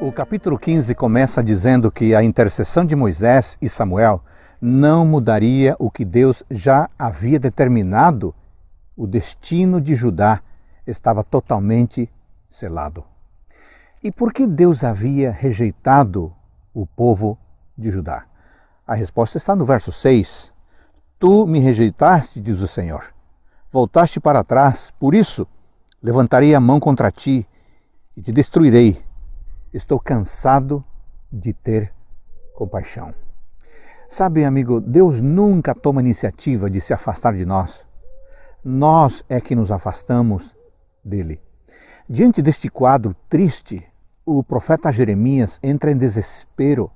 O capítulo 15 começa dizendo que a intercessão de Moisés e Samuel não mudaria o que Deus já havia determinado. O destino de Judá estava totalmente selado. E por que Deus havia rejeitado o povo de Judá? A resposta está no verso 6. Tu me rejeitaste, diz o Senhor. Voltaste para trás, por isso levantarei a mão contra ti e te destruirei Estou cansado de ter compaixão. Sabe, amigo, Deus nunca toma iniciativa de se afastar de nós. Nós é que nos afastamos dele. Diante deste quadro triste, o profeta Jeremias entra em desespero,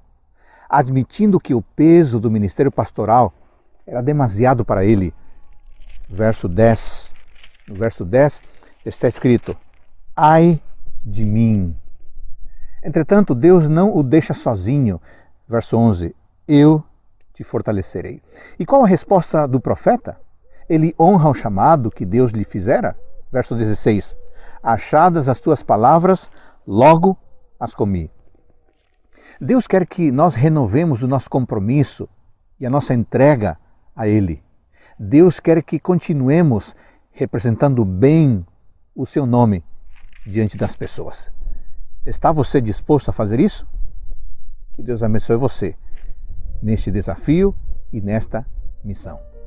admitindo que o peso do ministério pastoral era demasiado para ele. Verso 10. No verso 10 está escrito: Ai de mim, Entretanto, Deus não o deixa sozinho. Verso 11: Eu te fortalecerei. E qual a resposta do profeta? Ele honra o chamado que Deus lhe fizera? Verso 16: Achadas as tuas palavras, logo as comi. Deus quer que nós renovemos o nosso compromisso e a nossa entrega a Ele. Deus quer que continuemos representando bem o seu nome diante das pessoas. Está você disposto a fazer isso? Que Deus abençoe você neste desafio e nesta missão.